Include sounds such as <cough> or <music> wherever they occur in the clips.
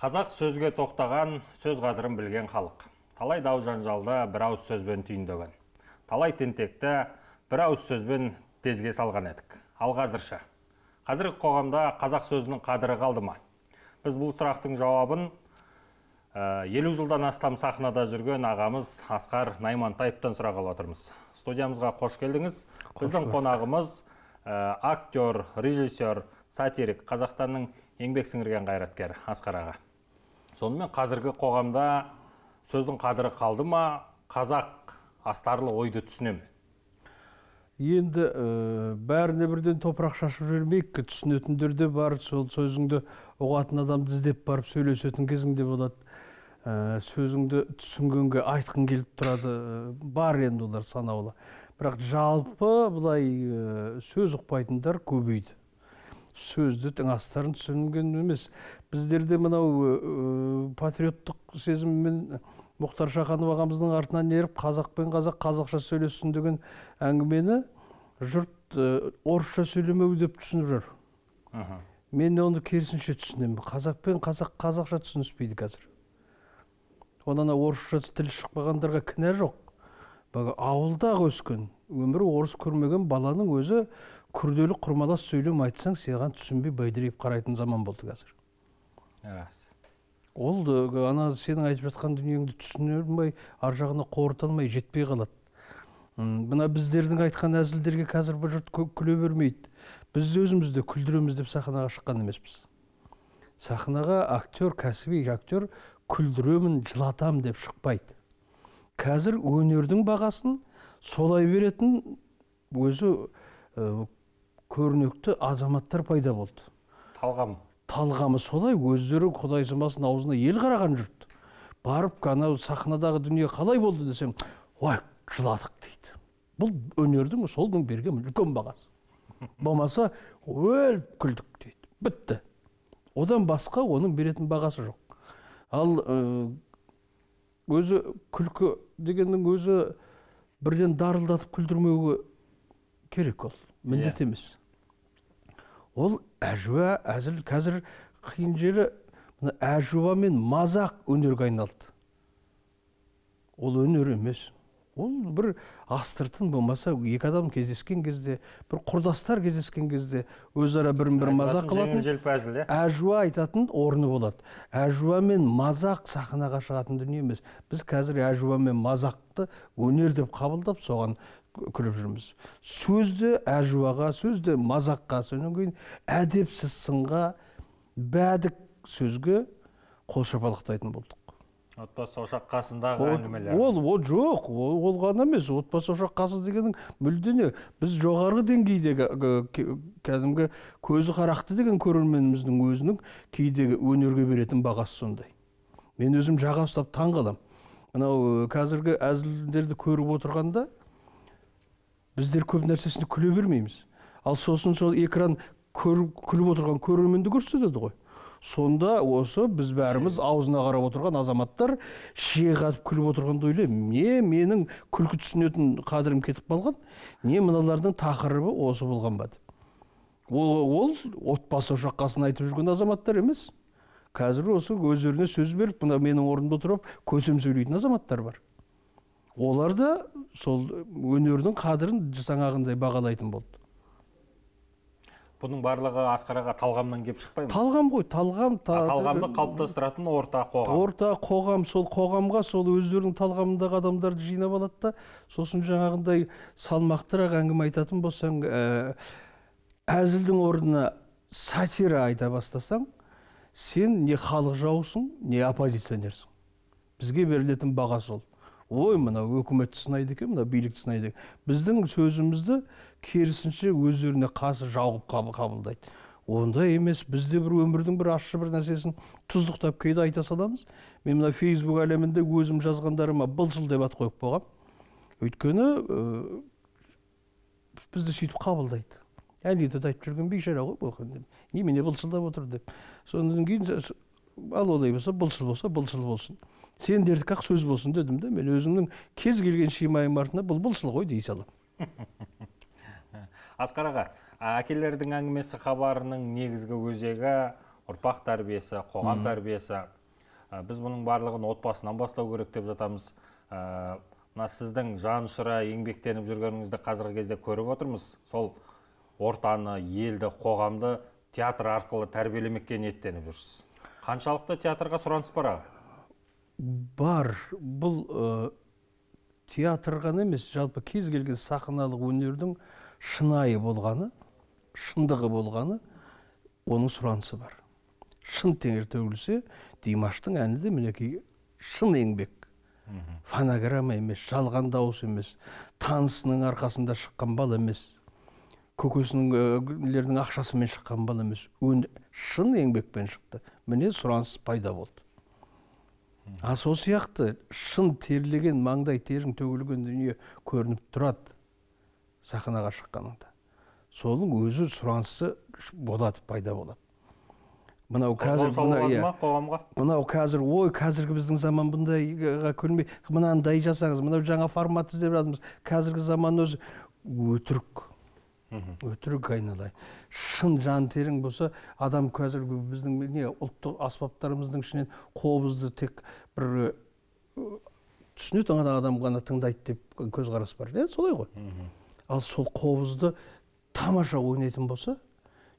Қазақ сөзге тоқтаған, сөз қадырын білген халық. Талай дау жанжалды бір ауыз сөзбен түйіндеген. Талай тентекті бір ауыз сөзбен тезге салған едік. Ал қазірше. Қазіргі қоғамда қазақ сөзінің қадыры қалды ма? Біз бұл сұрақтың жауабын ә, елу жылдан астам сахнада жүрген ағамыз Асқар Наймантаевтан сұрағалы отырмыз. Студиямызға қош келдіңіз. Біздің қонағымыз ә, актер, режиссер, сатирик, Қазақстанның еңбек сіңірген қайраткері Асқар сонымен қазіргі қоғамда сөздің қадірі қалды ма қазақ астарлы ойды түсіне ме енді ә, бәріне бірден топырақ шашып жібермейік түсінетіндер де бар сол сөзіңді ұғатын адамды іздеп барып сөйлесетін кезің де болады ә, сөзіңді түсінгенге айтқың келіп тұрады э, бар енді олар санаулы бірақ жалпы былай ә, сөз ұқпайтындар көбейді сөзді астарын түсінген емес біздерде мынау э, э, патриоттық сезіммен мұхтар шаханов ағамыздың артынан еріп қазақпен қазақ қазақша сөйлессін деген әңгімені жұрт э, орысша сөйлемеу деп түсініп жүр мен оны керісінше түсінемін қазақпен қазақ қазақша түсініспейді қазір оны ана орысша тіл шықпағандарға кінә жоқ ауылда өскен өмірі орыс көрмеген баланың өзі күрделі құрмалас сөйлем айтсаң саған түсінбей бәйдірейіп қарайтын заман болды қазір рас ол ана сенің айтып жатқан дүниеңді түсіне алмай ар жағына қорыта алмай жетпей қалады мына біздердің айтқан әзілдерге қазір бір жұрт күле бермейді біз өзімізді күлдіреміз деп сахнаға шыққан емеспіз сахнаға актер кәсіби актер күлдіремін жылатам деп шықпайды қазір өнердің бағасын солай беретін өзі көрнекті азаматтар пайда болды талғам талғамы солай өздері құдай сыймасын аузына ел қараған жұрт барып анау сахнадағы дүние қалай болды десем, ой жыладық дейді бұл өнердің солдың берген үлкен бағасы болмаса өліп күлдік дейді бітті одан басқа оның беретін бағасы жоқ ал өзі күлкі дегеннің өзі бірден дарылдатып күлдірмеуі керек ол міндет иә. емес ол әжуа әзіл қазір қиын жері мына әжуа мен мазақ өнерге айналды ол өнер емес ол бір астыртын болмаса екі адам кездескен кезде бір құрдастар кездескен кезде өзара бірін бірі мазақ қылатын иә? әжуа айтатын орны болады әжуа мен мазақ сахнаға шығатын дүние емес біз қазір әжуа мен мазақты өнер деп қабылдап соған күліп жүрміз сөзді әжуаға сөзді мазаққа содан кейін әдепсіз сынға бәдік сөзге қол шапалақтайтын болдық отбасы ошақ қасындағы әңгімелер ол ол жоқ ол, ол ғана емес отбасы ошақ қасы дегенің мүлде не біз жоғарғы деңгейдегі кәдімгі көзі қарақты деген көрерменіміздің өзінің кейдегі өнерге беретін бағасы сондай мен өзім жаға ұстап таң қаламын мынау қазіргі әзілдерді көріп отырғанда біздер көп нәрсесіне күле бермейміз ал сосын сол экран күліп отырған көрерменді көрсетеді ғой сонда осы біз бәріміз аузына қарап отырған азаматтар ше қатып күліп отырғанды ойлаймын не менің күлкі түсінетін қадірім кетіп қалған не мыналардың тақырыбы осы болған ба деп ол, ол отбасы ошаққасын айтып жүрген азаматтар емес қазір осы өздеріне сөз беріп мына менің орнымда тұрып көсем сөйлейтін азаматтар бар олар да сол өнердің қадірін жаңағындай бағалайтын болды бұның барлығы асқар аға талғамнан келіп шықпай ма талғам ғой талғам та... талғамды қалыптастыратын орта қоғам орта қоғам сол қоғамға сол өздерінің талғамындағы адамдарды жинап алады да сосын жаңағындай салмақтырақ әңгіме айтатын болсаң ә, әзілдің орнына сатира айта бастасаң сен не халық жауысың не оппозиционерсің бізге берілетін баға сол ой мынау өкіметті сынайды екен мына билікті сынайды екен біздің сөзімізді керісінше өздеріне қарсы жауып қабылдайды ондай емес бізде бір өмірдің бір ащы бір нәрсесін тұздықтап кейде айта саламыз мен мына фейсбук әлемінде өзім жазғандарыма былшыл деп ат қойып қойғанмын өйткені ә, бізді сөйтіп қабылдайды әлиді айтып жүрген бейшара ғой бұл немене былшылдап отыр деп содан кейін ал олай болса былшыл болса былшыл болсын сендердікі ақ сөз болсын дедім да мен өзімнің кез келген шимайым артында бұлбұлсың ғой дей саламын <laughs> асқар аға әкелердің әңгімесі хабарының негізгі өзегі ұрпақ тәрбиесі қоғам тәрбиесі біз бұның барлығын отбасынан бастау керек деп жатамыз мына сіздің жанұшыра еңбектеніп жүргеніңізді қазіргі кезде көріп отырмыз сол ортаны елді қоғамды театр арқылы тәрбиелемекке ниеттеніп жүрсіз қаншалықты театрға сұраныс бар аға бар бұл театрған театр емес жалпы кез келген сахналық өнердің шынайы болғаны шындығы болғаны оның сұранысы бар шын теңір төгілсе димаштың әні де мінекей шын еңбек фонограмма емес жалған дауыс емес танысының арқасында шыққан бал емес көкесінің ақшасымен шыққан бал емес шын еңбекпен шықты міне сұраныс пайда болды а сол сияқты шын терлеген маңдай терің төгілген дүние көрініп тұрады сахнаға шыққаныңда соның өзі сұранысы болады пайда болады мынау қазір иә. мынау қазір ой қазіргі біздің заман бұндайға көнбей мынандай жасаңыз мынау жаңа формат іздеп жатырмыз қазіргі заманның өзі өтірік өтірік айналайын шын жан терің болса адам қазіргі біздің не ұлттық аспаптарымыздың ішінен қобызды тек бір түсінеді ғана адам ғана тыңдайды деп көзқарас бар иә солай ғой ал сол қобызды тамаша ойнайтын болса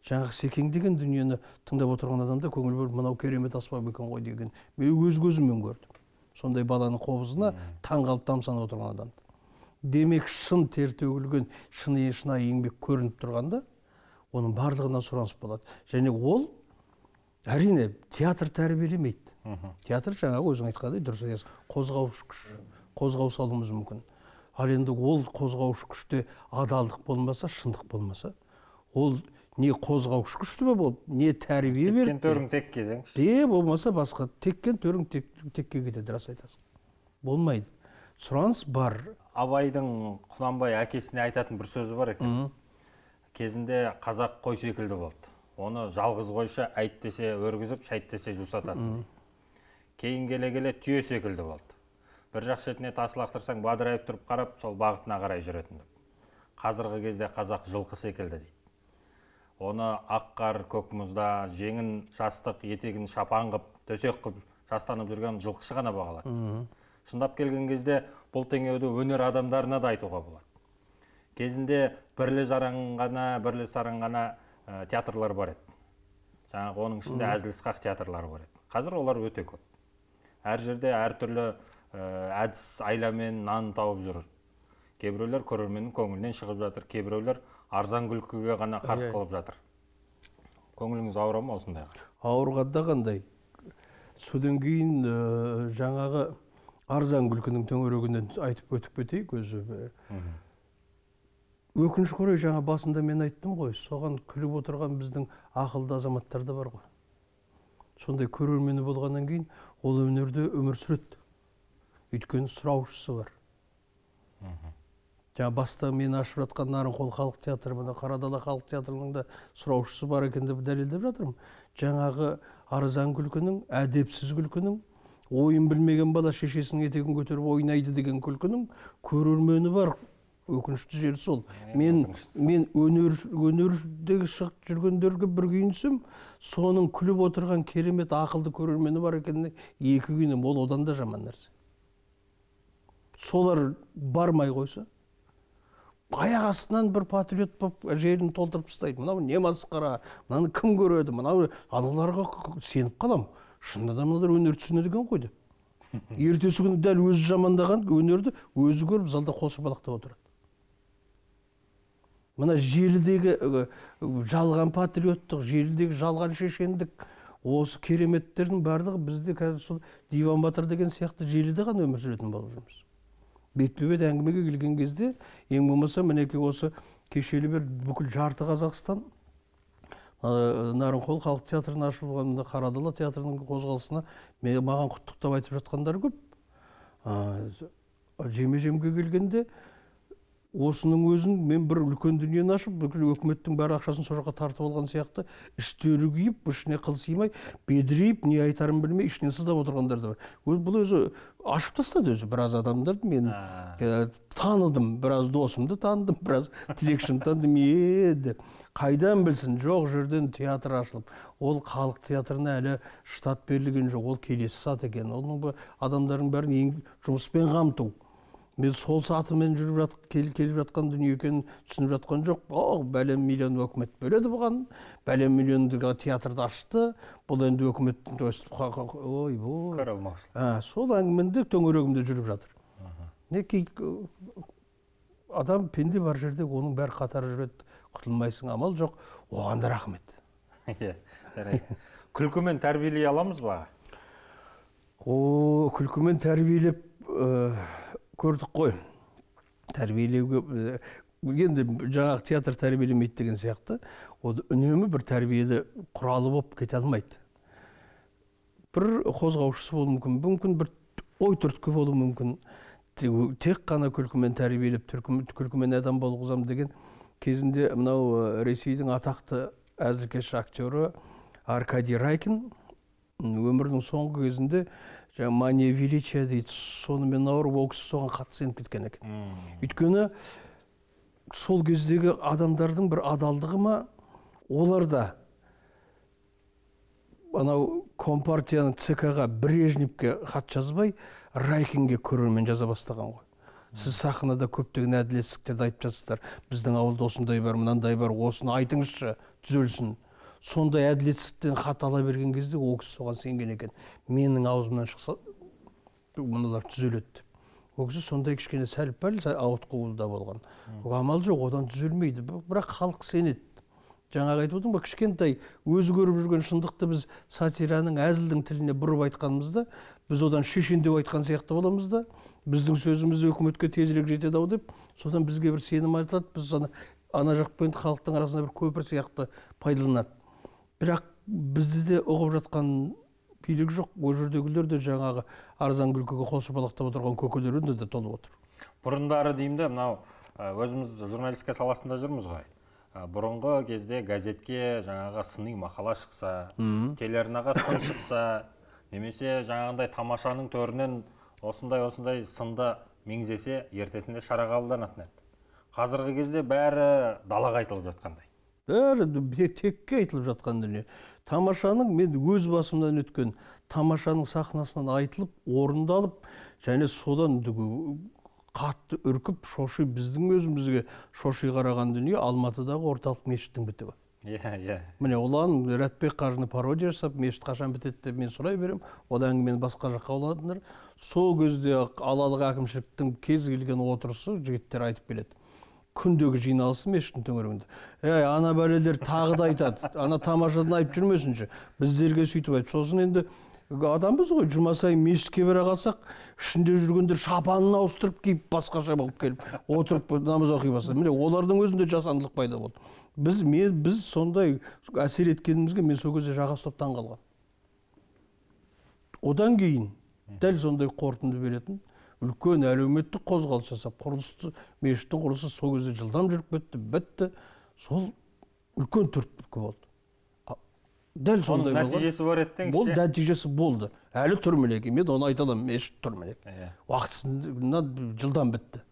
жаңағы секең деген дүниені тыңдап отырған адамда көңіл бөліп мынау керемет аспап екен ғой деген мен өз көзіммен көрдім сондай баланың қобызына қалып тамсанып отырған адамды демек шын тер төгілген шын шынайы еңбек көрініп тұрғанда оның барлығына сұраныс болады және ол әрине театр тәрбиелемейді театр жаңағы өзің айтқандай дұрыс айтасың қозғаушы күш қозғау салуымыз мүмкін ал енді ол қозғаушы күште адалдық болмаса шындық болмаса ол не қозғаушы күшті ме болып не тәрбие берді теккен төрің текке деңізші е болмаса басқа теккен төрің текке кетеді рас айтасың болмайды сұраныс бар абайдың құнанбай әкесіне айтатын бір сөзі бар екен кезінде қазақ қой секілді болды оны жалғыз қойшы әйт десе өргізіп шәйт десе жусататын кейін келе келе түйе секілді болды бір жақ шетіне тас лақтырсаң бадырайып тұрып қарап сол бағытына қарай жүретін қазіргі кезде қазақ жылқы секілді дейді оны ақ қар көк мұзда жеңін жастық етегін шапан қып төсек қып жастанып жүрген жылқышы ғана бағалады шындап келген кезде бұл теңеуді өнер адамдарына да айтуға болады кезінде бірлі ғана бірлі ғана ә, э, театрлар бар еді жаңағы оның ішінде әзіл сықақ театрлары бар еді қазір олар өте көп әр жерде әртүрлі ә, э, әдіс айламен нан тауып жүр кейбіреулер көрерменнің көңілінен шығып жатыр кейбіреулер арзан күлкіге ғана қарқ иә. қылып жатыр көңіліңіз ауыра ма осындайға ауырғанда қандай содан кейін э, жаңағы арзан күлкінің төңірегінен айтып өтіп кетейік өзі өкінішке орай жаңа басында мен айттым ғой соған күліп отырған біздің ақылды азаматтар да бар ғой сондай көрермені болғаннан кейін ол өнерде өмір сүреді өйткені сұраушысы бар жаңа баста мен ашып жатқан нарынқол халық театры мына қарадала халық театрының да сұраушысы бар екен деп дәлелдеп жатырмын жаңағы арзан күлкінің әдепсіз күлкінің ойын білмеген бала шешесінің етегін көтеріп ойнайды деген күлкінің көрермені бар өкінішті жері сол мен мен өнер өнердегі шығып жүргендерге бір күйінсем соның күліп отырған керемет ақылды көрермені бар екеніне екі күйінемін ол одан да жаман нәрсе солар бармай қойса аяқ астынан бір патриот болып жерін толтырып тастайды мынау не масқара мынаны кім көреді мынау аналарға сеніп қаламын шынында да мыналар өнер түсінеді екен ғой деп ертесі күні дәл өзі жамандаған өнерді өзі көріп залда қол шапалақтап отырады мына желідегі жалған патриоттық желідегі жалған шешендік осы кереметтердің барлығы бізде қазір сол диван батыр деген сияқты желіде ғана өмір сүретін болып жүрміз бетпе бет әңгімеге келген кезде ең болмаса мінекей осы кешелі бер бүкіл жарты қазақстан Э, нарынқол халық театрын ашып қарадала театрының қозғалысына маған құттықтап айтып жатқандар көп жеме жемге келгенде осының өзін мен бір үлкен дүниені ашып бүкіл өкіметтің бар ақшасын сол жаққа тартып алған сияқты іштері күйіп ішіне қыл сыймай бедірейіп не айтарын білмей ішінен сыздап отырғандар да бар бұл өзі ашып тастады өзі біраз адамдарды мен ә, таныдым біраз досымды таныдым біраз тілекшімді таныдым е деп қайдан білсін жоқ жерден театр ашылып ол халық театрына әлі штат берілген жоқ ол келесі сат екен оның адамдардың бәрін ең, жұмыспен қамту мен сол сатымен жүріп жат, кел, келіп жатқан дүние екенін түсініп жатқан жоқ о бәлен миллион өкімет бөледі бұған бәлен миллион театрды ашты бұл енді өкіметтің өстіп ойбой қаралмаушылық ә, сол әңгімеде төңірегімде жүріп жатыр мінекей адам пенде бар жерде оның бәрі қатар жүреді құтылмайсың амал жоқ оған да рахмет <laughs> иә жарайды күлкімен тәрбиелей аламыз ба о күлкімен тәрбиелеп э, көрдік қой тәрбиелеуге енді жаңағы театр тәрбиелемейді деген сияқты ол үнемі бір тәрбиелі құралы болып кете алмайды бір қозғаушысы болуы мүмкін мүмкін бір ой түрткі болуы мүмкін тек қана күлкімен тәрбиелеп күлкімен адам болғызамын деген кезінде мынау ресейдің атақты әзілкеш актері аркадий райкин өмірінің соңғы кезінде жаңағы мания величия дейді сонымен ауырып ол кісі соған қатты сеніп кеткен екен өйткені сол кездегі адамдардың бір адалдығы ма олар да анау компартияның цк ға брежневке хат жазбай райкинге көрермен жаза бастаған ғой сіз сахнада көптеген әділетсіздіктерді айтып жатсыздар біздің ауылда осындай бар мынандай бар осыны айтыңызшы түзелсін сондай әділетсіздіктен хат ала берген кезде ол кісі соған сенген екен менің аузымнан шықса мыналар түзеледі деп ол кісі сондай кішкене сәл пәл ауытқуда болған амал жоқ одан түзелмейді бірақ халық сенеді жаңағы айтып отырмын ғой кішкентай өзі көріп жүрген шындықты біз сатираның әзілдің тіліне бұрып айтқанымызда біз одан шешен деп айтқан сияқты боламыз да біздің сөзіміз өкіметке тезірек жетеді ау деп содан бізге бір сенім артады біз ана ана жақ халықтың арасында бір көпір сияқты пайдаланады бірақ бізді де ұғып жатқан билік жоқ ол жердегілер де жаңағы арзан күлкіге қол шапалақтап отырған көкелерінде де толып отыр бұрындары деймін де мынау өзіміз журналистика саласында жүрміз ғой бұрынғы кезде газетке жаңағы сыни мақала шықса телеарнаға сын шықса немесе жаңағындай тамашаның төрінен осындай осындай сынды меңзесе ертесінде шара қабылданатын еді қазіргі кезде бәрі далаға айтылып жатқандай бәрі текке айтылып жатқан дүние тамашаның мен өз басымнан өткен тамашаның сахнасынан айтылып орындалып және содан қатты үркіп шоши біздің өзімізге шоши қараған дүние алматыдағы орталық мешіттің бітуі иә иә міне ұлан рәтбек қажыны пародия жасап мешіт қашан бітеді деп мен сұрай беремін одан кейін басқа жаққа ауладыңдар сол кезде қалалық әкімшіліктің кез келген отырысы жігіттер айтып келеді күндегі жиналысы мешіттің төңірегінде ей ана бәлелер тағы да айтады ана тамашадан айтып жүрмесінші біздерге сөйтіп айт сосын енді адамбыз ғой жұма сайын мешітке бара қалсақ ішінде жүргендер шапанын ауыстырып киіп басқаша болып келіп отырып намаз оқи бастады міне олардың өзінде жасандылық пайда болды біз мен біз сондай әсер еткенімізге мен сол кезде жаға ұстап таң одан кейін дәл сондай қорытынды беретін үлкен әлеуметтік қозғалыс жасап құрылысты мешіттің құрылысы сол кезде жылдам жүріп кетті бітті сол үлкен түрткі болды дәл сондай нәтижесі бар еді деңізші ол нәтижесі болды әлі тұр мінекей мен оны айта аламын мешіт тұр мінекей иә уақытысында жылдам бітті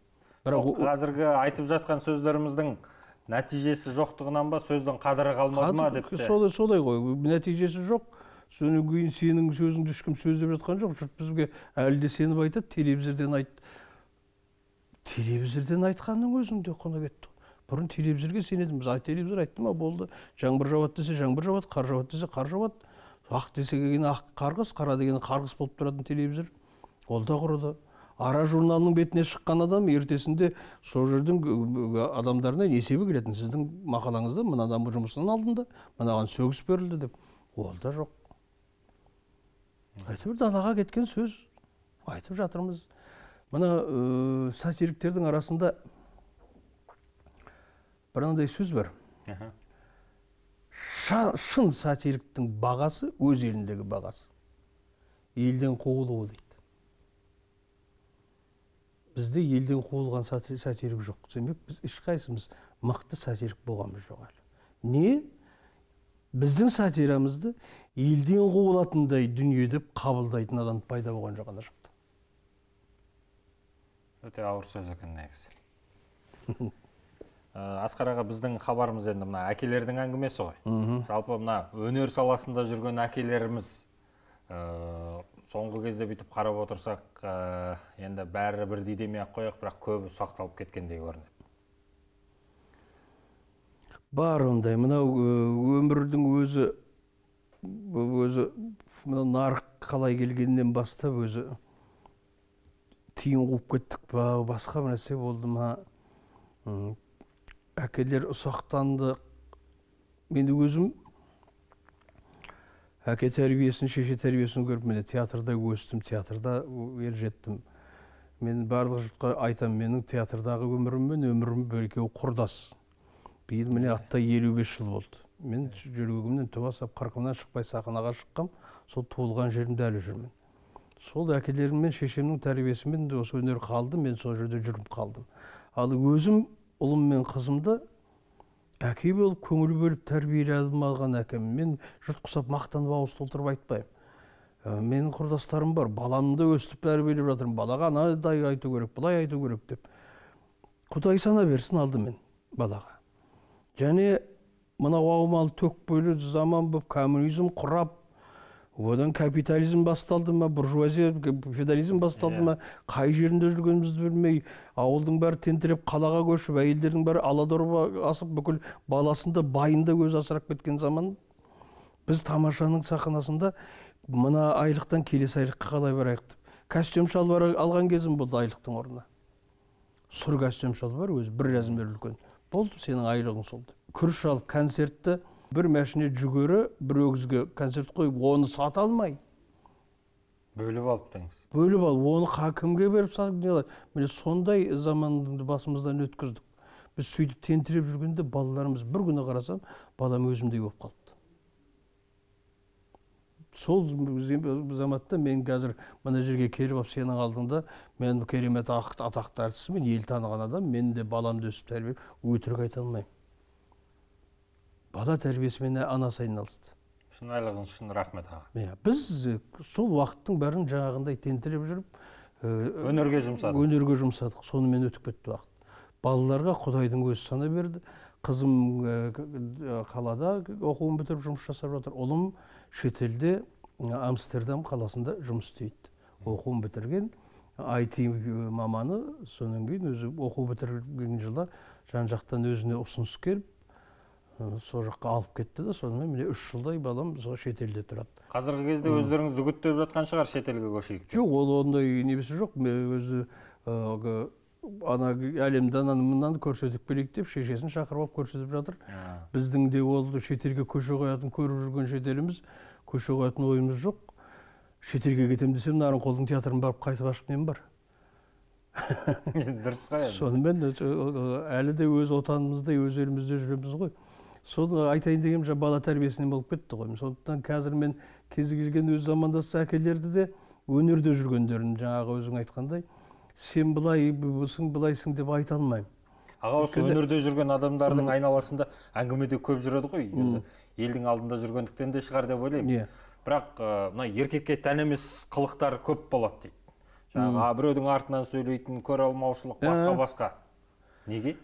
бірақ қазіргі айтып жатқан сөздеріміздің нәтижесі жоқтығынан ба сөздің қадірі қалмады ма депті солай солай ғой нәтижесі жоқ содан кейін сенің сөзіңді ешкім сөздеп жатқан жоқ жұрт бізге әлі де сеніп айтады телевизордан айт телевизорден айтқанның өзінде құны кетті бұрын телевизорге сенетінбіз а телевизор айтты ма болды жаңбыр жауады десе жаңбыр жауады қар жауады десе қар жауады ақ десе ақ қарғыс қара деген қарғыс болып тұратын телевизор ол да құрыды ара журналының бетіне шыққан адам ертесінде сол жердің адамдарына есебі келетін сіздің мақалаңызда мына жұмысынан алдында мынаған сөгіс берілді деп ол да жоқ әйтеуір далаға кеткен сөз айтып жатырмыз мына сатириктердің арасында бір андай сөз бар шын сатириктің бағасы өз еліндегі бағасы елден қуылуы дейді бізде елден қуылған сатирик жоқ демек біз ешқайсымыз мықты сатирик болғанымыз жоқ әлі не біздің сатирамызды елден қуылатындай дүние деп қабылдайтын адам пайда болған жоқ ана жақта өте ауыр сөз екен негізі <laughs> ә, асқар аға біздің хабарымыз енді мына әкелердің әңгімесі ғой жалпы мына өнер саласында жүрген әкелеріміз ә, соңғы кезде бүйтіп қарап отырсақ ә, енді бәрі бірдей демей ақ қояйық бірақ көбі ұсақталып кеткендей көрінеді бар ондай мынау өмірдің өзі өзі мына нарық қалай келгеннен бастап өзі тиын қуып кеттік па басқа нәрсе болды ма әкелер ұсақтанды мен өзім әке тәрбиесін шеше тәрбиесін көріп міне театрда өстім театрда ержеттім мен барлық жұртқа айтамын менің театрдағы өмірім мен өмірім екеуі құрдас биыл міне атта елу бес жыл болды мен жүрегімнен түп асап қырқымнан шықпай сахнаға шыққам сол туылған жерімде әлі жүрмін сол әкелерім мен шешемнің тәрбиесімен осы өнер қалды мен сол жерде жүріп қалдым ал өзім ұлым мен қызымды әке болып көңіл бөліп тәрбиелей алмаған әкем мен жұрт құсап мақтанып ауыз толтырып айтпаймын ә, менің құрдастарым бар баламды өстіп тәрбиелеп жатырмын балаға анадай айту керек былай айту керек деп құдай сана берсін алдымен балаға және мынау аумалы төкпелі заман болып коммунизм құрап одан капитализм басталды ма буржуазия феодализм басталды ма иә. қай жерінде жүргенімізді білмей ауылдың бәрі тентіреп қалаға көшіп әйелдердің бәрі дорба асып бүкіл баласын да байын да өзі асырап кеткен заман біз тамашаның сахнасында мына айлықтан келесі айлыққа қалай барайық деп костюм шалбар алған кезім болды айлықтың орнына сұр костюм шалбар өзі бір размер үлкен болды сенің айлығың сол деп күріш алып концертті бір машине жүгері бір өгізге концерт қойып оны сата алмай бөліп алыптыңыз бөліп алып оны кімге беріп міне сондай заманды басымыздан өткіздік біз сөйтіп тентіреп жүргенде балаларымыз бір күні қарасам балам өзімдей болып қалыпты сол заматта мен қазір мына жерге келіп алып сенің алдыңда мен керемет атақты әртісімін ел таныған адам мен де баламды өсіп тәрбиелеп өтірік айта алмаймын бала тәрбиесімен анасы айналысты шынайлығыңыз үшін рахмет аға иә біз сол уақыттың бәрін жаңағындай тентіреп жүріп өнерге жұмсадық өнерге жұмсадық сонымен өтіп кетті уақыт балаларға құдайдың өзі сана берді қызым қалада оқуын бітіріп жұмыс жасап жатыр ұлым шетелде амстердам қаласында жұмыс істейді оқуын бітірген IT маманы содан кейін өзі оқу бітірген жылы жан жақтан өзіне ұсыныс келіп сол жаққа алып кетті да сонымен міне үш жылдай балам сол шетелде тұрады қазіргі кезде өздеріңіз үгіттеп жатқан шығар шетелге көшейік жоқ ол ондай несі жоқ мен өзі ана әлемді ананы мынаны көрсетіп келейік деп шешесін шақырып алып көрсетіп жатыр біздің де ол шетелге көше қоятын көріп жүрген шетеліміз көше қоятын ойымыз жоқ шетелге кетемін десем нарынқолдың театрын барып қайтып ашып нем бар <laughs> дұрыс қой <laughs> сонымен әлі де өз отанымызда өз елімізде жүреміз ғой соны айтайын дегенім жаңа бала тәрбиесінен болып кетті ғой сондықтан қазір мен кез келген өз замандас әкелерді де өнерде жүргендерін жаңағы өзің айтқандай сен былай бұсың былайсың деп айта алмаймын аға осы өнерде жүрген адамдардың айналасында әңгіме де көп жүреді ғой елдің алдында жүргендіктен де шығар деп ойлаймын иә бірақ мына еркекке тән емес қылықтар көп болады дейді жаңағы біреудің артынан сөйлейтін көре алмаушылық ә. басқа басқа неге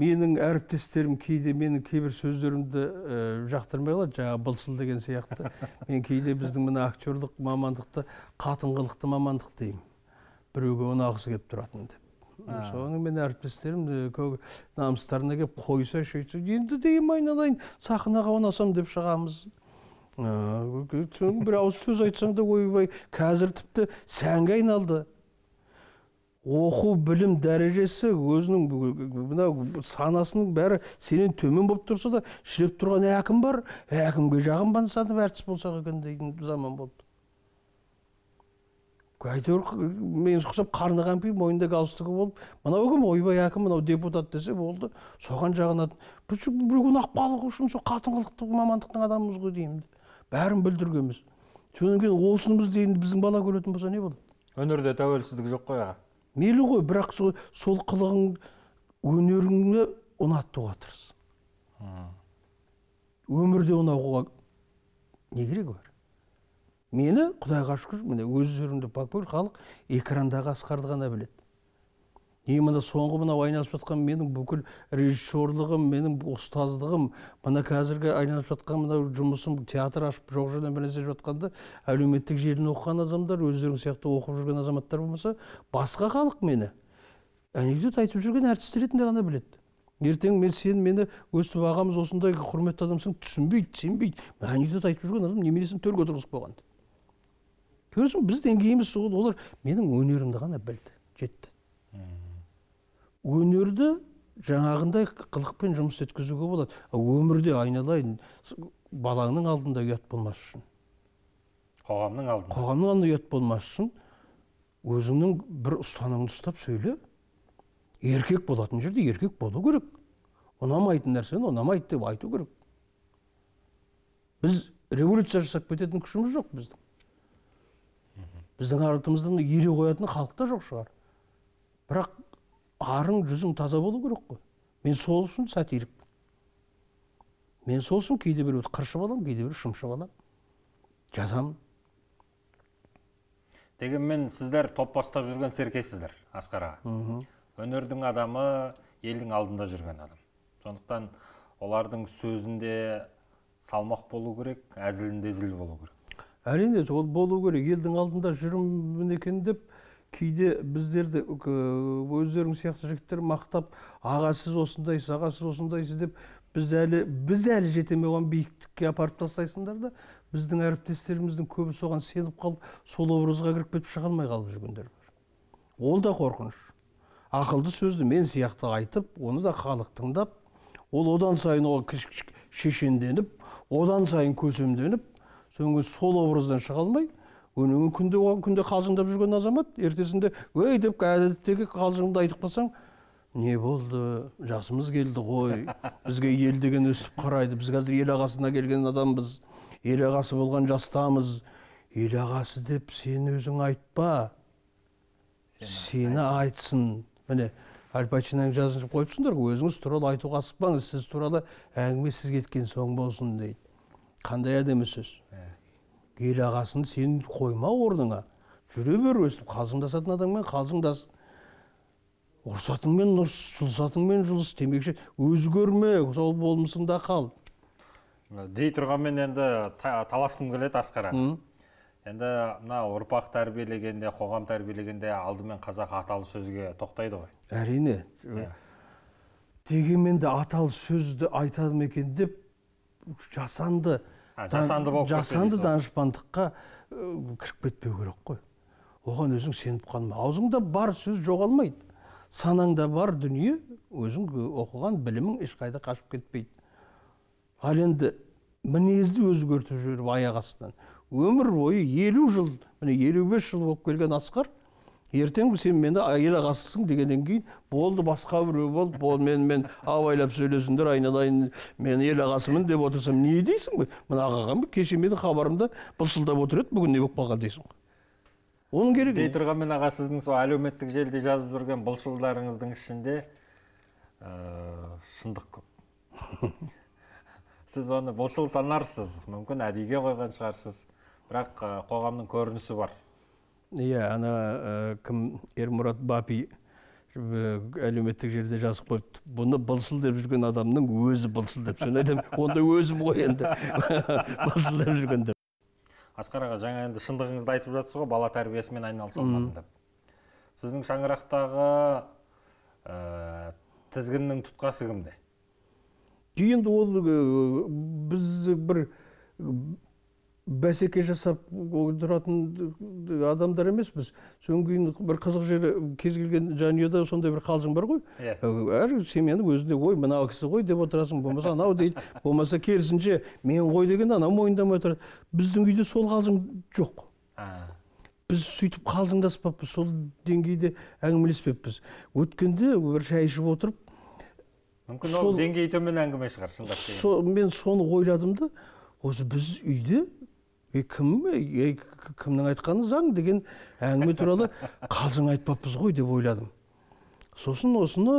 менің әріптестерім кейде менің кейбір сөздерімді ә, жақтырмай қалады жаңағы былшыл деген сияқты мен кейде біздің мына актерлық мамандықты қылықты мамандық деймін біреуге ұнағысы келіп тұратын деп соны мен әріптестерім намыстарына келіп қойса сөйтсе енді деймін айналайын сахнаға ұнасам деп шығамыз бір ауыз сөз айтсаң да ойбай қазір тіпті сәнге айналды оқу білім дәрежесі өзінің мынау санасының бәрі сенен төмен болып тұрса да шіреп тұрған әкім бар әкімге жағынбансанып әртіс болсақ екен дейтін заман болды әйтеуір мен құсап қарны қампи мойнында галстугі болып мынау кім ойбай әкім мынау депутат десе болды соған жағынатын біз біреудің ақпалық үшін сол қатын қылықты мамандықтың адамымыз ғой деймін бәрін бүлдіргенбіз содан кейін дейін біздің бала көретін болса не болады өнерде тәуелсіздік жоқ қой аға мейлі ғой бірақ сол, сол қылығың өнеріңді ұнатуға тырыс өмірде ұнауға не керек бар мені құдайға шүкір міне өздеріңді покор халық экрандағы асқарды ғана біледі и мына соңғы мынау айналысып жатқан менің бүкіл режиссерлығым менің ұстаздығым мына қазіргі айналысып жатқан мынау жұмысым театр ашып жоқ жерден бірнәрсе жатқанда әлеуметтік желіні оқыған адамдар өздерің сияқты оқып жүрген азаматтар болмаса басқа халық мені анекдот айтып жүрген әртіс ретінде ғана біледі ертең мен сен мені өстіп ағамыз осындай құрметті адамсың түсінбейді сенбейді анекдот айтып жүрген адам немересін төрге отырғызып қойған көресің біз деңгейіміз сол олар менің өнерімді ғана білді жетті өнерді жаңағындай қылықпен жұмыс еткізуге болады өмірде айналайын балаңның алдында ұят болмас үшін қоғамның алдында қоғамның алдында ұят болмас үшін өзіңнің бір ұстанымыңды ұстап сөйле еркек болатын жерде еркек болу керек ұнамайтын нәрсені ұнамайды деп айту керек біз революция жасап кететін күшіміз жоқ біздің біздің артымыздан ере қоятын халық та жоқ шығар бірақ арың жүзің таза болу керек қой мен сол үшін сатирикпін мен сол үшін кейде біреуді қыршып аламын кейде біреуді шымшып аламын жазамын дегенмен сіздер топ бастап жүрген серкесіздер асқар аға өнердің адамы елдің алдында жүрген адам сондықтан олардың сөзінде салмақ болу керек әзілінде зіл болу керек әрине ол болу керек елдің алдында жүрмін екен деп кейде біздерді өздерің сияқты жігіттер мақтап аға сіз осындайсыз аға сіз осындайсыз деп біз әлі біз әлі жетемей оған биіктікке апарып тастайсыңдар да біздің әріптестеріміздің көбі соған сеніп қалып сол образға кіріп кетіп шыға алмай қалып жүргендер бар ол да қорқыныш ақылды сөзді мен сияқты айтып оны да халық тыңдап ол одан сайын оған шешенденіп одан сайын көсемденіп содан сол образдан шыға алмай оның күнде оған күнде қалжыңдап жүрген азамат ертесінде өй деп әдеттегі қалжыңды айтып қалсаң не болды жасымыз келді ғой бізге ел деген өсіп қарайды біз қазір ел ағасына келген адамбыз ел ағасы болған жастамыз ел ағасы деп сен өзің айтпа сені айтсын міне альпачинаң жазып қойыпсыңдар ғой өзіңіз туралы айтуға асықпаңыз сіз туралы әңгіме сізге кеткен соң болсын дейді қандай әдемі сөз ә ел ағасын сен қойма орныңа жүре бер өстіп қалжыңдасатын адаммен қалжыңдас ұрсатыңмен ұрыс жұлысатыңмен жұлыс темекі өзгерме сол болмысыңда қал дей тұрғанмен енді таласқым келеді асқар енді мына ұрпақ тәрбиелегенде қоғам тәрбиелегенде алдымен қазақ аталы сөзге тоқтайды ғой әрине иә. дегенмен де аталы сөзді айтады ма екен деп жасанды жасанды болып жасанды данышпандыққа кіріп кетпеу керек қой оған өзің сеніп қалма аузыңда бар сөз жоғалмайды санаңда бар дүние өзің оқыған білімің ешқайда қашып кетпейді ал енді мінезді өзгертіп жіберіп аяқ астынан өмір бойы елу жыл міне елу бес жыл болып келген асқар ертең сен мені ел ағасысың дегеннен кейін болды басқа біреу болып бол менімен абайлап сөйлесіңдер айналайын мен ел ағасымын деп отырсам не дейсің ғой мына ағам кеше менің хабарымда былшылдап отыр еді бүгін не болып қалған дейсің ғой оның керегі дей тұрғанмен аға сіздің сол әлеуметтік желіде жазып жүрген былшылдарыңыздың ішінде ә, шындық көп <laughs> сіз оны былшыл санарсыз мүмкін әдейіге қойған шығарсыз бірақ э, қоғамның көрінісі бар иә ана э, кім ермұрат бапи э, әлеуметтік жерде жазып қойыпты бұны былсыл деп жүрген адамның өзі былсыл деп соны айтамын онда өзім ғой енді <laughs> былшыл деп жүрген деп асқар аға жаңа енді шындығыңызды айтып жатсыз ғой бала тәрбиесімен айналыса алмадым деп сіздің шаңырақтағы ә, тізгіннің тұтқасы кімде енді ол біз бір бәсеке жасап тұратын адамдар емеспіз содан кейін бір қызық жері кез келген жанұяда сондай бір қалжың бар ғой иә ә, әр семьяның өзінде ой мынау кісі ғой деп отырасың болмаса анау дейді болмаса керісінше мен ғой деген анау мойындамай отырады біздің үйде сол қалжың жоқ біз сөйтіп қалжыңдаспаппыз сол деңгейде әңгімелеспеппіз өткенде бір шай ішіп отырып мүмкін ол деңгейі төмен әңгіме шығар шындап мен соны ойладым да осы біз үйде ей кім кімнің айтқаны заң деген әңгіме туралы қалжың айтпаппыз ғой деп ойладым сосын осыны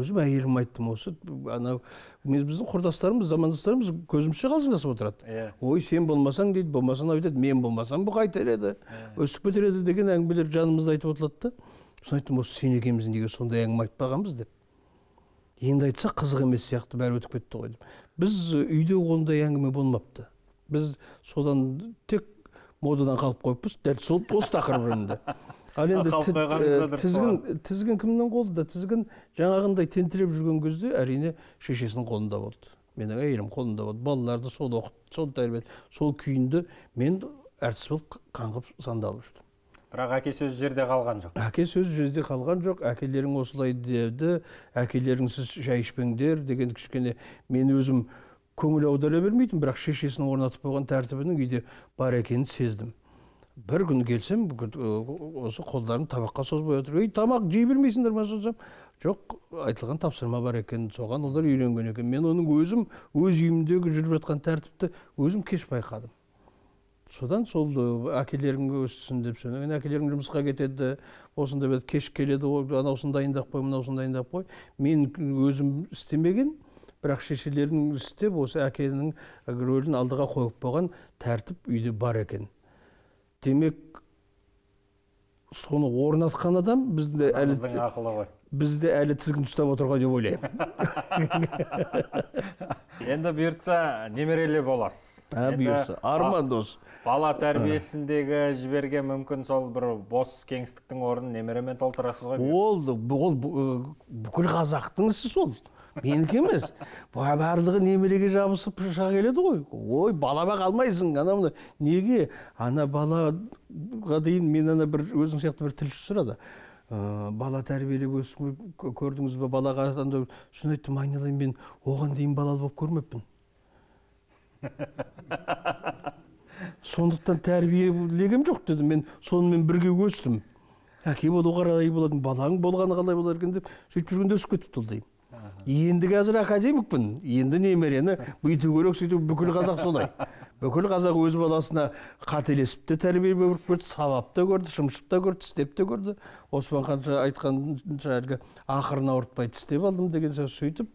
өзім әйеліме айттым осы анау біздің құрдастарымыз замандастарымыз көзімізше қалжыңдасып отырады иә yeah. ой сен болмасаң дейді болмаса анау айтады мен болмасам бұл қайтер еді yeah. Иә. өсіп кетер еді деген әңгімелер жанымызда айтып отырады да сосын айттым осы сен екеуміз неге сондай әңгіме айтпағанбыз деп енді айтса қызық емес сияқты бәрі өтіп кетті ғой деп біз үйде ондай әңгіме болмапты біз содан тек модадан қалып қойыппыз дәл сол осы тақырып ал енді тізгін тізгін кімнің қолында тізгін жаңағындай тентіреп жүрген кезде әрине шешесінің қолында болды менің әйелім қолында болды балаларды сол оқытты сол тәрбиеледі сол күйінде мен әртіс болып қаңғып сандалып жүрдім бірақ әке сөзі жерде қалған жоқ әке сөзі жерде қалған жоқ әкелерің осылай деді әкелеріңсіз сіз шай ішпеңдер деген кішкене мен өзім көңіл аудара бермейтін бірақ шешесінің орнатып қойған тәртібінің үйде бар екенін сездім бір күн келсем осы қолдарын табаққа созбай отыр ей тамақ жей бермейсіңдер ма сонсам жоқ айтылған тапсырма бар екен соған олар үйренген екен мен оның өзім өз үйімдегі жүріп жатқан тәртіпті өзім кеш байқадым содан сол әкелерің өссін деп содан әкелерің жұмысқа кетеді осындай кеш келеді ғой анаусын дайындап қой мынаусын дайындап қой мен өзім істемеген бірақ шешелерінің істеп осы әкенің э, рөлін алдыға қойып болған тәртіп үйде бар екен демек соны орнатқан адам бізді әлі ақылы ғой бізді әлі тізгін ұстап отыр ғой деп ойлаймын <laughs> енді бұйыртса немерелі боласыз бұйырса арман дос бала тәрбиесіндегі жіберген мүмкін сол бір бос кеңістіктің орнын немеремен толтырасыз ғой ол ол э, бүкіл қазақтың ісі сол менікі емес барлығы немереге жабысып шыға келеді ғой ой балама қалмайсың анау мынау неге ана балаға дейін мен ана бір өзің сияқты бір тілші сұрады ә, бала тәрбиелеп өсіп көрдіңіз ба балаға андай сосын айттым айналайын мен оған дейін балалы болып көрмеппін сондықтан тәрбиелегем жоқ дедім мен сонымен бірге өстім әке болу қалай болатын балаң болғаны қалай болар екен деп сөйтіп жүргенде өсіп кетіпті ол деймін енді қазір академикпін енді немерені бүйту керек сөйтіп бүкіл қазақ солай бүкіл қазақ өз баласына қателесіп те тәрбие беріп көрді сабап та көрді шымшып та көрді тістеп те көрді оспан ханша айтқан әлгі ақырын ауыртпай тістеп алдым деген сөз сөйтіп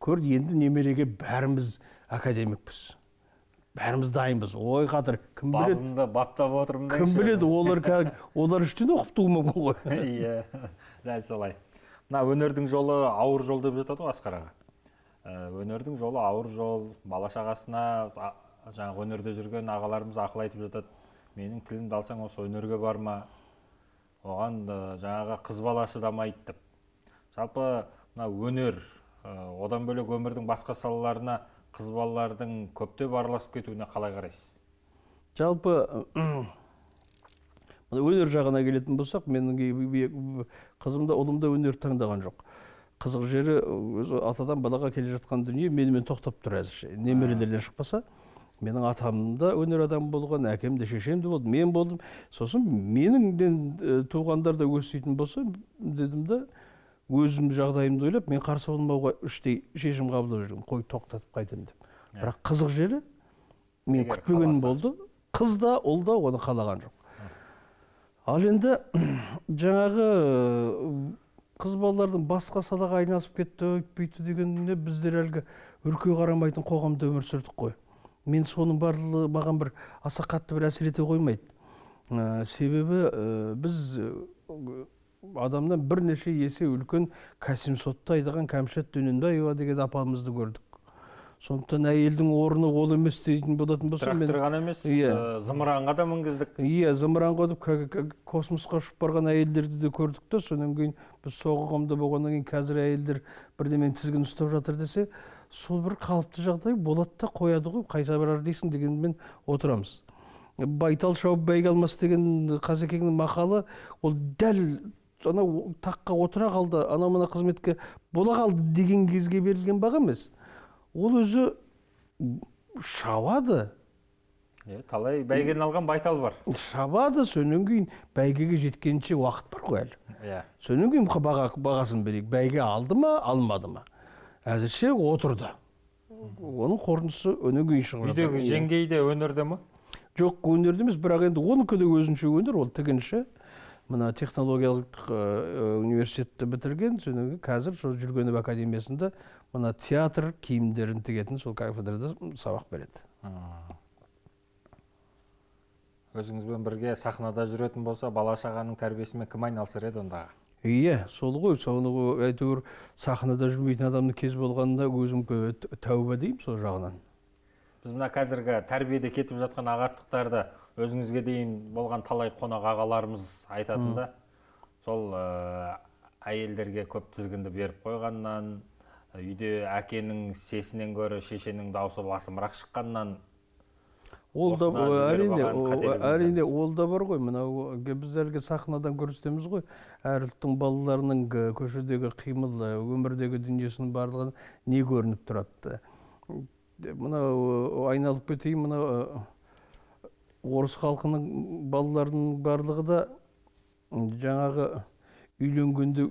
көр енді немереге бәріміз академикпіз бәріміз дайынбыз ой қадыр кім біледі бабымда баптап отырмын кім біледі олар олар іштен оқып тұруы мүмкін ғой <laughs> иә дәл солай мына өнердің жолы ауыр жол деп жатады ғой асқар аға ә, өнердің жолы ауыр жол бала шағасына жаңағы өнерде жүрген ағаларымыз ақыл айтып жатады менің тілімді алсаң осы өнерге барма оған жаңағы қыз бала шыдамайды деп жалпы мына өнер ә, одан бөлек өмірдің басқа салаларына қыз балалардың көптеп араласып кетуіне қалай қарайсыз жалпы өнер жағына келетін болсақ менің қызым да ұлым да өнер таңдаған жоқ қызық жері өзі атадан балаға келе жатқан дүние менімен тоқтап тұр әзірше немерелерден шықпаса менің атам да өнер адамы болған әкем де шешем де болды мен болдым сосын меніңден туғандар да өсетін болса дедім да өзім жағдайымды ойлап мен қарсы болмауға іштей шешім қабылдап жүрдім қой тоқтатып қайтемін деп иә. бірақ қызық жері мен күтпегенім болды қыз да ұл да оны қалаған жоқ ал енді <clears throat> жаңағы қыз балалардың басқа салаға айналысып кетті өйтпейді дегенде біздер әлгі үрке қарамайтын қоғамда өмір сүрдік қой мен соның барлығы маған бір аса қатты бір әсер ете қоймайды ә, себебі ә, біз адамнан бірнеше есе үлкен кәсім айдаған кәмшат дөненбаева деген апамызды көрдік сондықтан әйелдің орны ол емес дейтін болатын болса мен трактор ғана емес иә э, зымыранға да мінгіздік иә зымыранға деп космосқа ұшып барған әйелдерді де көрдік та содан кейін біз сол қоғамда болғаннан кейін қазір әйелдер бірдемені тізгін ұстап жатыр десе сол бір қалыпты жағдай болады да қояды ғой қайта барар дейсің дегенмен отырамыз байтал шауып бәйге алмас деген қазекеңнің мақалы ол дәл анау таққа отыра қалды анау мына қызметке бола қалды деген кезге берілген баға емес ол өзі шабады иә талай бәйгені алған байтал бар шабады содан кейін бәйгеге жеткенше уақыт бар ғой әлі иә содан кейін бағасын берейік бәйге алды ма алмады ма әзірше отырды оның қорытындысы одан кейін шығып үйдегі иә. жеңгей де өнерде ма жоқ өнерде емес бірақ енді оныкі де өзінше өнер ол тігінші мына технологиялық э, э, университетті бітірген содан қазір сол жүргенов академиясында мына театр киімдерін тігетін сол кафедрада сабақ береді өзіңізбен бірге сахнада жүретін болса бала шағаның тәрбиесімен кім айналысар еді ондағы иә сол ғой соны әйтеуір сахнада жүрмейтін адамның кез болғанда өзім тәуба деймін сол жағынан біз мына қазіргі тәрбиеде кетіп жатқан ағаттықтарды өзіңізге дейін болған талай қонақ ағаларымыз айтатын да сол ә, әйелдерге көп тізгінді беріп қойғаннан э, үйде әкенің сесінен гөрі шешенің даусы басымырақ шыққаннан ол да әрине әрине ол да бар ғой мынау біз әлгі сахнадан көрсетеміз ғой әр ұлттың балаларының көшедегі қимыл өмірдегі дүниесінің барлығын не көрініп тұрады мынау э, айналып кетейін мынау э, орыс халқының балаларының барлығы да жаңағы үйленгенде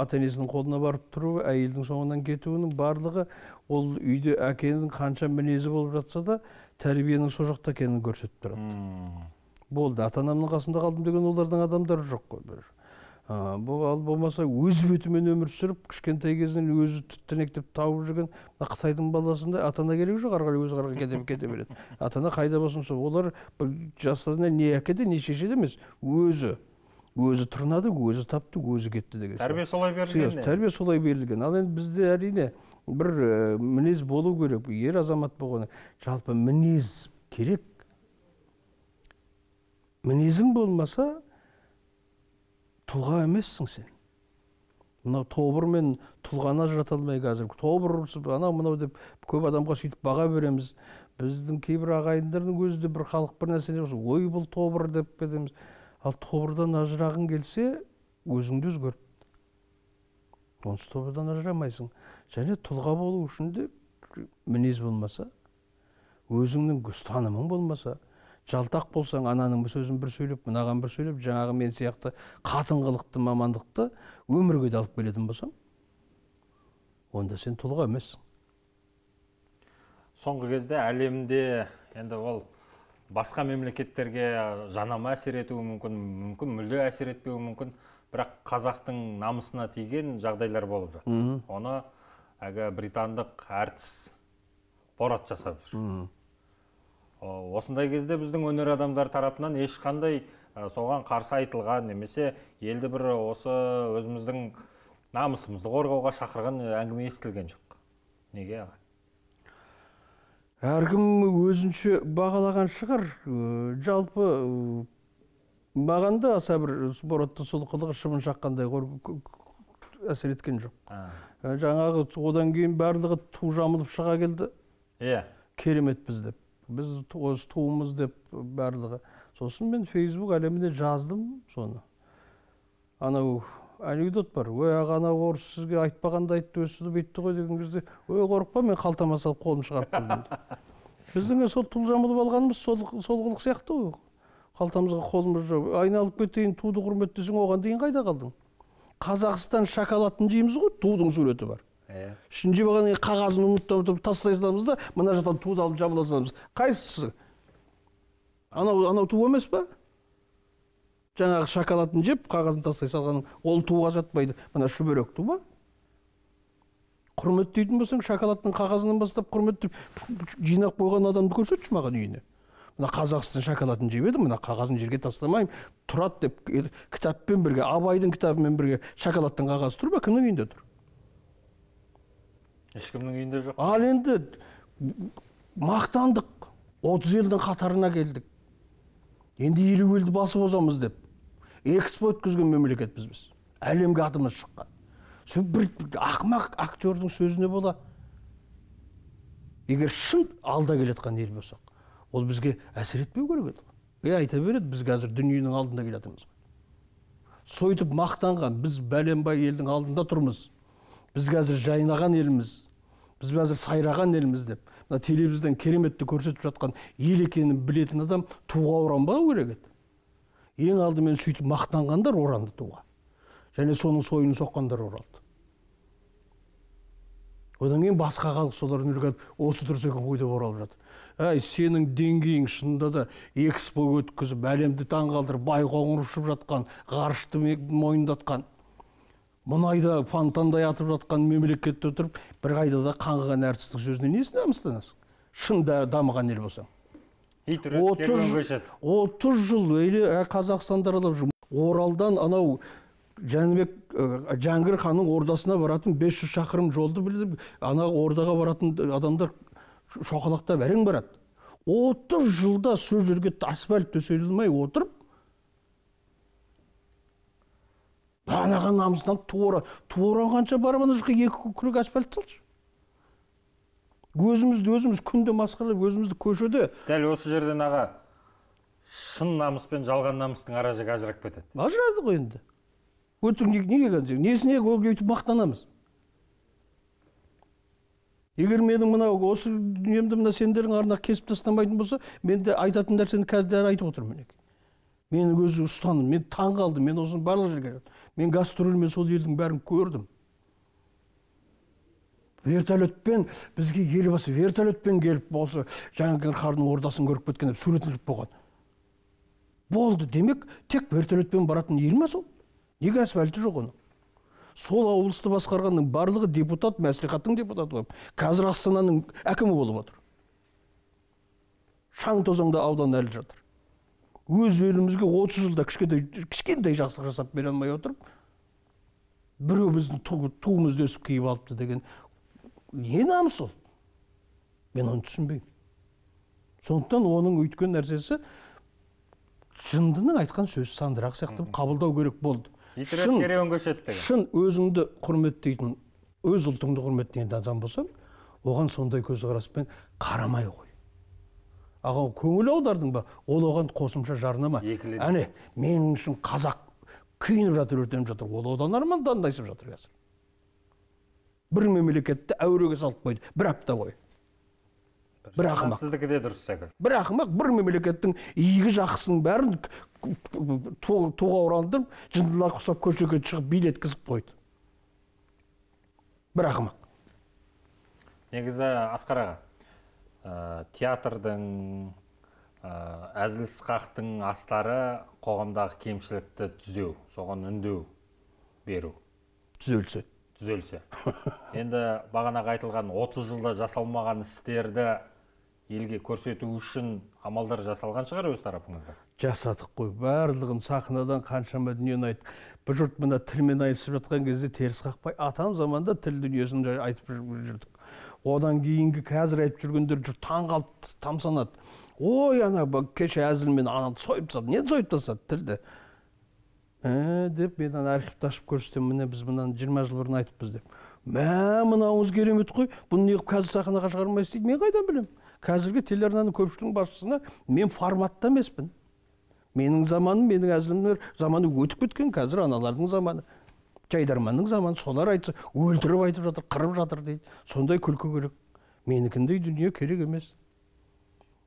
ата енесінің қолына барып тұруы әйелдің соңынан кетуінің барлығы ол үйде әкенің қанша мінезі болып жатса да тәрбиенің сол жақта екенін көрсетіп тұрады болды ата анамның қасында қалдым деген олардың адамдары жоқ қой ал болмаса өз бетімен өмір сүріп кішкентай кезінен өзі тінектеп тауып жүрген мына қытайдың баласында ата ана керегі жоқ ары қарай өзі қарай кете, кете береді ата қайда болсын сол олар жастарына не әкеде не шеше өзі өзі тырнады өзі тапты өзі кетті деген тәрбие солай берілген тәрбие солай берілген ал енді бізде әрине бір э, мінез болу керек ер азамат болғаны жалпы мінез керек мінезің болмаса тұлға емессің сен мынау тобыр мен тұлғаны ажырата алмай қазір тобыр анау мынау деп көп адамға сөйтіп баға береміз біздің кейбір ағайындардың өзі де бір халық бір нәрсе ой бұл тобыр деп кетеміз ал тобырдан ажырағың келсе өзіңді өзгерт онсыз тобырдан ажырамайсың және тұлға болу үшін де мінез болмаса өзіңнің ұстанымың болмаса жалтақ болсаң ананың бір сөзін бір сөйлеп мынаған бір сөйлеп жаңағы мен сияқты қатын қылықты мамандықты өмірге де алып келетін болсаң онда сен тұлға емессің соңғы кезде әлемде енді ол басқа мемлекеттерге жанама әсер етуі мүмкін мүмкін мүлде әсер етпеуі мүмкін бірақ қазақтың намысына тиген жағдайлар болып жатыр оны әлгі британдық әртіс борат жасап жүр осындай кезде біздің өнер адамдар тарапынан ешқандай соған қарсы айтылған немесе елді бір осы өзіміздің намысымызды қорғауға шақырған әңгіме естілген жоқ неге аға әркім өзінше бағалаған шығар жалпы маған да аса бір боратты сол қылығы шыбын шаққандай әсер еткен жоқ ә, жаңағы одан кейін барлығы ту жамылып шыға келді иә кереметпіз деп біз осы туымыз деп барлығы сосын мен фейсбук әлеміне жаздым соны анау анекдот бар ой аға анау орыс сізге айтпағанда айтты өстіді бүйтті ғой деген кезде ой қорықпа мен қалтама салып қолымды шығарып қойдым біздің сол тұл жамылып алғанымыз сол сол қылық сияқты ғой қалтамызға қолымыз жауып айналып кетейін туды құрметтесең оған дейін қайда қалдың қазақстан шоколадын жейміз ғой тудың суреті бар үшінші болғаннан кейін қағазын ұмытып ұмытып тастай саламыз да мына жақтан туды алып жабыла саламыз қайсысы анау анау ту емес па жаңағы шоколадын жеп қағазын тастай салғаның ол туға жатпайды мына шүберек ту ма құрметтейтін болсаң шоколадтың қағазынан бастап құрметтеп жинап қойған адамды көрсетші маған үйіне мына қазақстан шоколадын жеп едім мына қағазын жерге тастамаймын тұрады деп кітаппен бірге абайдың кітабымен бірге шоколадтың қағазы тұр ма кімнің үйінде тұр ешкімнің үйінде жоқ ал енді мақтандық отыз елдің қатарына келдік енді елу елді басып озамыз деп экспо өткізген мемлекетпіз біз әлемге атымыз шыққан сол бір ақымақ актердің сөзіне бола егер шын алда келе жатқан ел болсақ ол бізге әсер етпеу керек еді е айта береді біз қазір дүниенің алдында келе жатырмыз сөйтіп мақтанған біз бәленбай елдің алдында тұрмыз біз қазір жайнаған елміз біз қазір сайраған елміз деп мына телевизордан кереметті көрсетіп жатқан ел екенін білетін адам туға оранбау керек еді ең алдымен сөйтіп мақтанғандар оранды туға және соның сойылын соққандар оралды одан кейін басқа халық солардан үлгі осы дұрыс екен ғой деп оралып жатыр әй сенің деңгейің шынында да экспо өткізіп әлемді таңғалдырып байқоңыр ұшып жатқан ғарышты мойындатқан мұнайда фонтандай атып жатқан мемлекетте отырып бір қайда да қаңғыған әртістік сөзіне несіне намыстанасың шын дамыған ел болсаң отыз жыл әлі қазақстанды аралап жүр оралдан анау жәнібек ә, жәңгір ханның ордасына баратын 500 шақырым жолды біліп ана ордаға баратын адамдар шоқалақтап әрең барады отыз жылда сол жерге асфальт төселмей отырып бағанаға намыстан тура тура қанша барып ана жаққа екі күрек асфальт салшы өзімізді өзіміз күнде масқаралап өзімізді көшеде дәл осы жерден аға шын намыс пен жалған намыстың ара жігі ажырап кетеді ажырады ғой енді өтірік неге несіне өйтіп мақтанамыз егер менің мынау осы дүниемді мына сендердің арна кесіп тастамайтын болса мен де айтатын нәрсені қазір айтып отырмын мінекей мен өзі ұстанды мен таң қалдым мен осыны барлық жерге мен гастрольмен сол елдің бәрін көрдім вертолетпен бізге елбасы вертолетпен келіп осы жаңа қардың ордасын көріп кеткен деп суретіліп іліп болған болды демек тек вертолетпен баратын ел ма сол неге асфальті жоқ оның сол облысты басқарғанның барлығы депутат мәслихаттың депутаты болып қазір астананың әкімі болып отыр шаң тозаңда аудан әлі жатыр өз елімізге отыз жылда кішкентай кішкентай жақсылық жасап бере алмай отырып біреу біздің туымызды өсіп киіп алыпты деген не намыс ол мен оны түсінбеймін сондықтан оның өйткен нәрсесі жындының айтқан сөзі сандырақ сияқты қабылдау керек болды шын шын өзіңді құрметтейтін өз ұлтыңды құрметтейтін адам болсаң оған сондай көзқараспен қарамай қой аға көңіл аудардың ба ол оған қосымша жарнама әне мен үшін қазақ күйініп жатыр өртеніп жатыр ол одан армандандайсып жатыр қазір бір мемлекетті әуреге салып қойды бір апта бойы бір ақымақ сіздікі де дұрыс секілді бір ақымақ бір мемлекеттің игі жақсының бәрін туға оралдырып жындыларға ұқсап көшеге шығып билеткізіп қойды бір ақымақ негізі асқар аға ә, театрдың ә, э, әзіл сықақтың астары қоғамдағы кемшілікті түзеу соған үндеу беру түзелсе түзелсе <laughs> енді бағана айтылған 30 жылда жасалмаған істерді елге көрсету үшін амалдар жасалған шығар өз тарапыңызда? жасадық қой барлығын сахнадан қаншама дүниені айттық бір жұрт мына тілмен айтысып жатқан кезде теріс қақпай атам заманда тіл дүниесін айтып жүрдік одан кейінгі қазір айтып жүргендер таң таңқалып тамсанады ой ана кеше әзілмен ананы сойып тастады нені сойып тастады тілді ә, деп мен ана архивті ашып көрсетемін міне біз мынаны жиырма жыл бұрын айтыппыз деп мә мынауыңыз керемет қой бұны неғып қазір сахнаға шығармайсыз дейді мен қайдан білемін қазіргі телеарнаның көпшілігінің басшысына мен форматта емеспін менің заманым менің әзілімнің заманы өтіп кеткен қазір аналардың заманы жайдарманның заманы солар айтса өлтіріп айтып жатыр қырып жатыр дейді сондай күлкі керек менікіндей дүние керек емес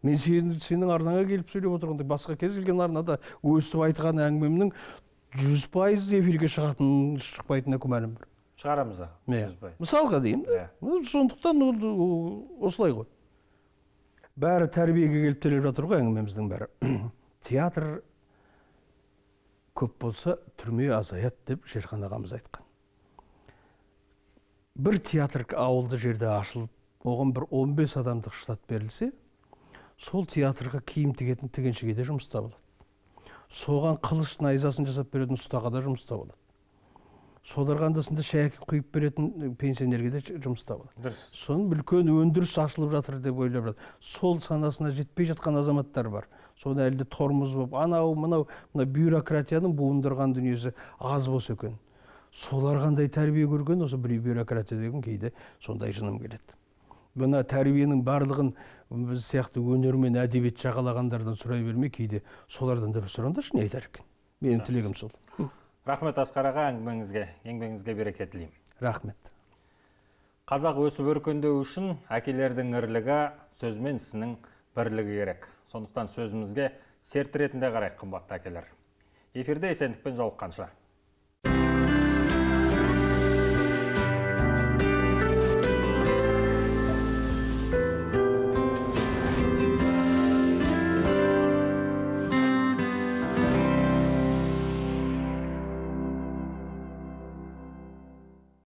мен сен, сенің арнаңа келіп сөйлеп отырғандай басқа кез келген арнада өстіп айтқан әңгімемнің жүз пайыз эфирге шығатын шықпайтынына күмәнім бар шығарамыз да иә. мысалға деймін да yeah. Иә. сондықтан осылай ғой бәрі тәрбиеге келіп тіреліп жатыр ғой әңгімеміздің бәрі <clears throat> театр көп болса түрме азаяды деп шерхан ағамыз айтқан бір театр ауылды жерде ашылып оған бір 15 адамдық штат берілсе сол театрға киім тігетін тігіншіге де жұмыс табылады соған қылыш найзасын жасап беретін ұстаға да жұмыс табылады соларға анда шәкі құйып беретін пенсионерге де жұмыс табылады дұрыс соның үлкен өндіріс ашылып жатыр деп ойлап жатыр сол санасына жетпей жатқан азаматтар бар соны әлде тормоз болып анау мынау мына бюрократияның буындырған дүниесі аз болса екен солар қандай тәрбие көрген осы бір бюрократия деген кейде сондай жыным келеді мына тәрбиенің барлығын біз сияқты өнер мен әдебиет жағалағандардан сұрай бермей кейде солардан да бір сұраңдаршы не айтар екен менің тілегім сол рахмет асқар аға әңгімеңізге еңбегіңізге береке тілеймін рахмет қазақ өсіп өркендеу үшін әкелердің ірлігі сөз мен ісінің бірлігі керек сондықтан сөзімізге серт ретінде қарайық қымбатты әкелер эфирде есендікпен жолыққанша